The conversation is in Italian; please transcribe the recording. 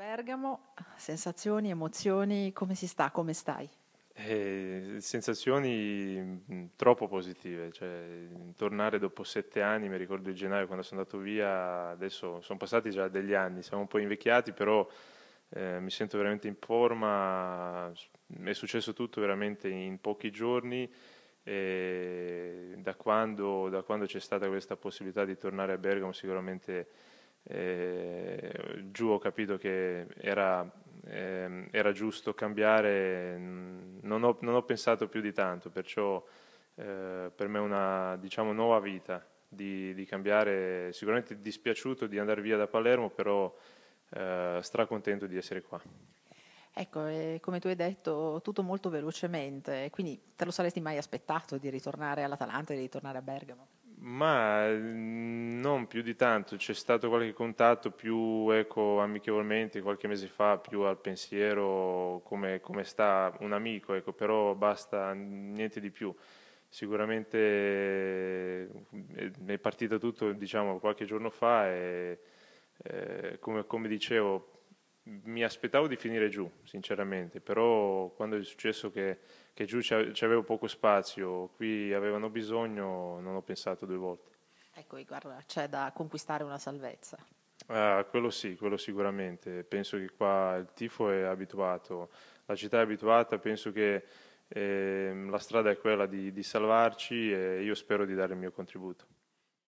Bergamo, sensazioni, emozioni, come si sta, come stai? Eh, sensazioni mm, troppo positive, cioè, tornare dopo sette anni, mi ricordo il gennaio quando sono andato via, adesso sono passati già degli anni, siamo un po' invecchiati, però eh, mi sento veramente in forma, è successo tutto veramente in pochi giorni. Da quando, da, quando, c'è stata questa possibilità di tornare a Bergamo sicuramente eh, giù ho capito che era, eh, era giusto cambiare, mm, non ho, non ho, pensato più di tanto, perciò eh, per me è una diciamo, nuova vita di, di, cambiare, sicuramente dispiaciuto di andare via da Palermo, però eh, stracontento di essere qua. Ecco, eh, come tu hai detto, tutto molto velocemente, quindi te lo saresti mai aspettato di ritornare all'Atalanta e di ritornare a Bergamo? Ma mm, non più di tanto, c'è stato qualche contatto più ecco, amichevolmente qualche mese fa, più al pensiero, come, come sta un amico, ecco, però basta, niente di più. Sicuramente eh, è partito tutto diciamo, qualche giorno fa e eh, come, come dicevo mi aspettavo di finire giù, sinceramente, però quando è successo che, che giù c'avevo poco spazio, qui avevano bisogno, non ho pensato due volte. Ecco, guarda, c'è da conquistare una salvezza. Uh, quello sì, quello sicuramente. Penso che qua il tifo è abituato, la città è abituata, penso che eh, la strada è quella di, di salvarci e io spero di dare il mio contributo.